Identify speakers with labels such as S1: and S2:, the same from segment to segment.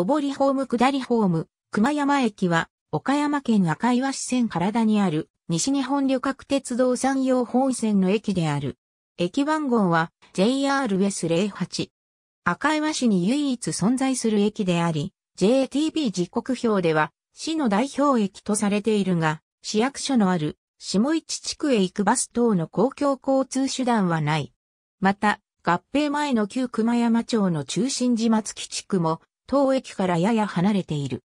S1: 上
S2: りホーム下りホーム、熊山駅は、岡山県赤岩市線だにある、西日本旅客鉄道山陽本線の駅である。駅番号は、JR s 08。赤岩市に唯一存在する駅であり、JTB 時刻表では、市の代表駅とされているが、市役所のある、下市地区へ行くバス等の公共交通手段はない。また、合併前の旧熊山町の中心地松基地区も、当駅からやや離れている。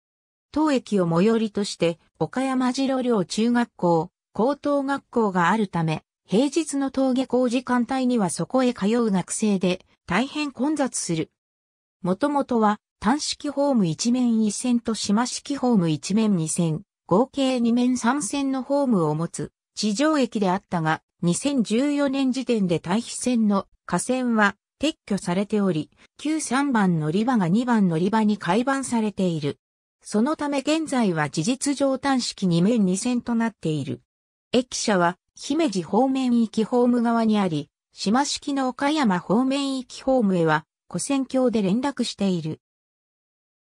S2: 当駅を最寄りとして、岡山次郎寮中学校、高等学校があるため、平日の登下校時間帯にはそこへ通う学生で、大変混雑する。もともとは、単式ホーム1面1線と島式ホーム1面2線、合計2面3線のホームを持つ、地上駅であったが、2014年時点で対比線の河線は撤去されており、旧3番乗り場が2番乗り場に改版されている。そのため現在は事実上端式2面2線となっている。駅舎は姫路方面行きホーム側にあり、島式の岡山方面行きホームへは古線橋で連絡している。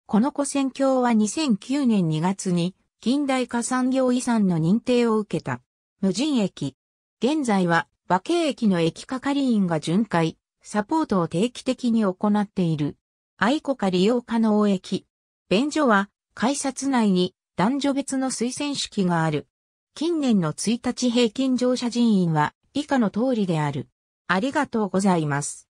S2: この古線橋は2009年2月に近代化産業遺産の認定を受けた無人駅。現在は馬慶駅の駅係員が巡回、サポートを定期的に行っている。愛子か利用可能駅。便所は、改札内に男女別の推薦式がある。近年の1日平均乗車人員は以下の通りである。ありがとうご
S1: ざいます。